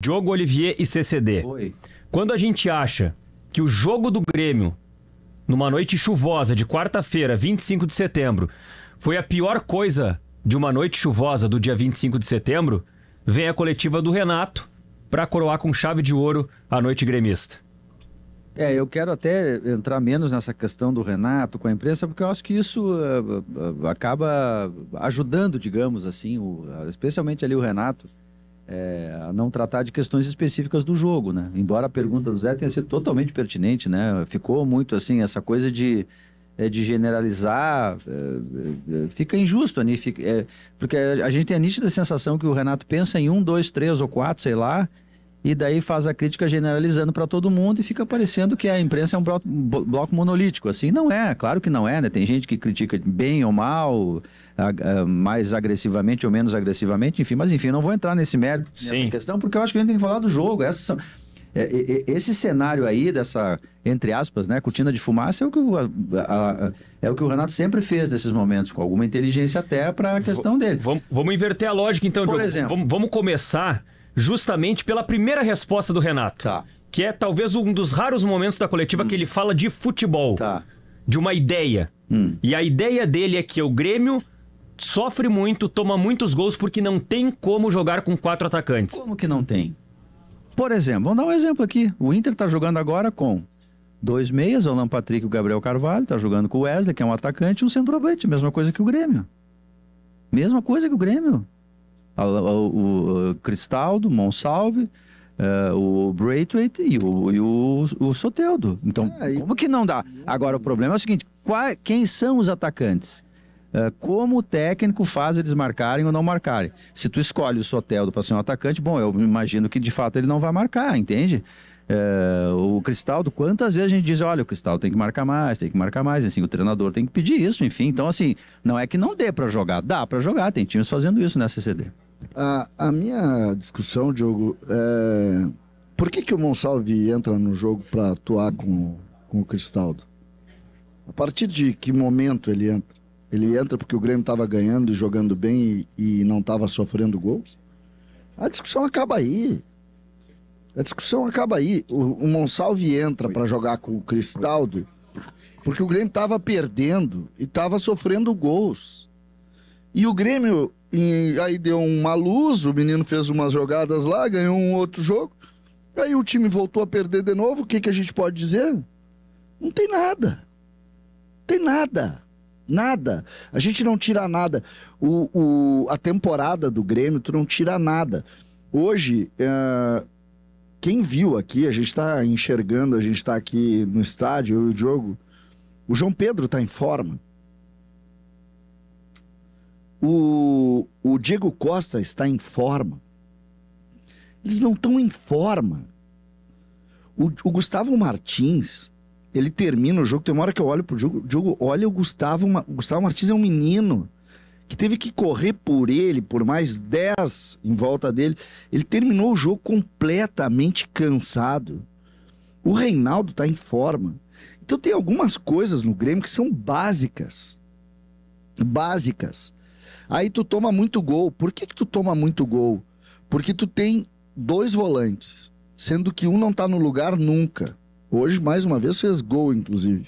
Diogo Olivier e CCD. Oi. Quando a gente acha que o jogo do Grêmio, numa noite chuvosa de quarta-feira, 25 de setembro, foi a pior coisa de uma noite chuvosa do dia 25 de setembro, vem a coletiva do Renato para coroar com chave de ouro a noite gremista. É, eu quero até entrar menos nessa questão do Renato com a imprensa, porque eu acho que isso uh, acaba ajudando, digamos assim, o, especialmente ali o Renato. É, não tratar de questões específicas do jogo, né? Embora a pergunta do Zé tenha sido totalmente pertinente, né? Ficou muito assim, essa coisa de, é, de generalizar é, é, fica injusto, né? porque a gente tem a nítida sensação que o Renato pensa em um, dois, três ou quatro, sei lá, e daí faz a crítica generalizando para todo mundo e fica parecendo que a imprensa é um bloco, bloco, monolítico. Assim, não é, claro que não é, né? Tem gente que critica bem ou mal, eh, mais agressivamente ou menos agressivamente, enfim, mas enfim, não vou entrar nesse mérito, nessa Sim. questão, porque eu acho que a gente tem que falar do jogo. Essa, eh, eh, esse cenário aí dessa, entre aspas, né, cortina de fumaça é o que o, a, a, é o, que o Renato sempre fez nesses momentos, com alguma inteligência até para a questão dele. Vamos, vamos inverter a lógica então, Por exemplo. Vamos, vamos começar justamente pela primeira resposta do Renato. Tá. Que é talvez um dos raros momentos da coletiva hum. que ele hum. fala de futebol. Tá. De uma ideia. Hum. E a ideia dele é que o Grêmio sofre muito, toma muitos gols porque não tem como jogar com quatro atacantes. Como que não tem? Por exemplo, vamos dar um exemplo aqui. O Inter está jogando agora com dois meias, o Alan Patrick e o Gabriel Carvalho, está jogando com o Wesley, que é um atacante, e um centroavante, mesma coisa que o Grêmio. Mesma coisa que o Grêmio o, o Cristaldo, Monsalve, eh, o Braithwaite e o, e o, o Então, ah, como que não dá? Agora, o problema é o seguinte: qual, quem são os atacantes? Eh, como o técnico faz eles marcarem ou não marcarem? Se tu escolhe o Soteldo para ser um atacante, bom, eu imagino que de fato ele não vai marcar, entende? Uh, o Cristaldo, quantas vezes a gente diz, olha, o Cristaldo tem que marcar mais, tem que marcar mais, assim, o treinador tem que pedir isso, enfim. Então, assim, não é que não dê para jogar, dá para jogar, tem times fazendo isso na CCD. A, a minha discussão, Diogo, é por que, que o Monsalve entra no jogo para atuar com, com o Cristaldo? A partir de que momento ele entra? Ele entra porque o Grêmio estava ganhando e jogando bem e, e não estava sofrendo gols? A discussão acaba aí. A discussão acaba aí. O, o Monsalve entra para jogar com o Cristaldo porque o Grêmio estava perdendo e estava sofrendo gols. E o Grêmio e aí deu uma luz, o menino fez umas jogadas lá, ganhou um outro jogo. Aí o time voltou a perder de novo. O que, que a gente pode dizer? Não tem nada. Não tem nada. Nada. A gente não tira nada. O, o, a temporada do Grêmio, tu não tira nada. Hoje, uh, quem viu aqui, a gente está enxergando, a gente está aqui no estádio, eu e o Diogo. O João Pedro está em forma. O, o Diego Costa está em forma. Eles não estão em forma. O, o, Gustavo Martins, ele termina o jogo. Tem uma hora que eu olho pro o jogo olha o Gustavo, o Gustavo Martins é um menino que teve que correr por ele, por mais 10 em volta dele. Ele terminou o jogo completamente cansado. O Reinaldo está em forma. Então tem algumas coisas no Grêmio que são básicas. Básicas. Aí tu toma muito gol. Por que, que tu toma muito gol? Porque tu tem dois volantes, sendo que um não tá no lugar nunca. Hoje, mais uma vez, fez gol, inclusive.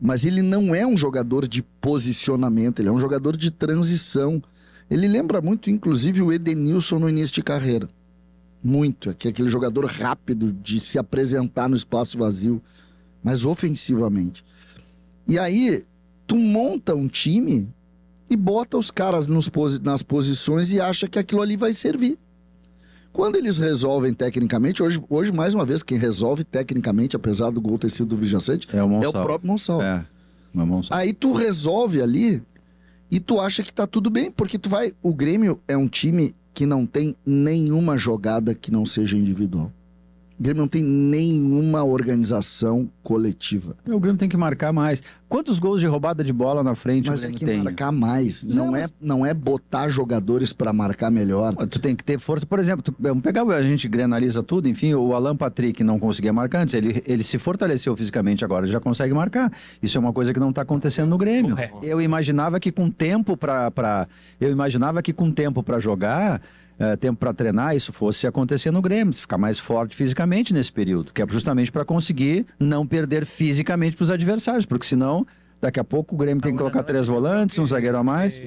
Mas ele não é um jogador de posicionamento, ele é um jogador de transição. Ele lembra muito, inclusive, o Edenilson no início de carreira. Muito. É é aquele jogador rápido de se apresentar no espaço vazio, mas ofensivamente. E aí, tu monta um time e bota os caras posi nas posições e acha que aquilo ali vai servir. Quando eles resolvem tecnicamente, hoje, hoje mais uma vez, quem resolve tecnicamente, apesar do gol ter sido do Vijaçante, é o, é o próprio Monsalvo. É, é Aí tu resolve ali e tu acha que tá tudo bem, porque tu vai. O Grêmio é um time que não tem nenhuma jogada que não seja individual. Grêmio não tem nenhuma organização coletiva. O Grêmio tem que marcar mais. Quantos gols de roubada de bola na frente mas o é Grêmio é que tem? marcar mais. Não, não, é, não é botar jogadores para marcar melhor. Tu tem que ter força. Por exemplo, tu, vamos pegar, a gente granaliza tudo, enfim, o Alan Patrick não conseguia marcar antes, ele, ele se fortaleceu fisicamente agora, já consegue marcar. Isso é uma coisa que não está acontecendo no Grêmio. Eu imaginava que com tempo para... Eu imaginava que com tempo para jogar é, tempo para treinar, isso fosse acontecer no Grêmio, ficar mais forte fisicamente nesse período, que é justamente para conseguir não perder fisicamente para os adversários, porque senão daqui a pouco o Grêmio tem que colocar três volantes, um zagueiro a mais.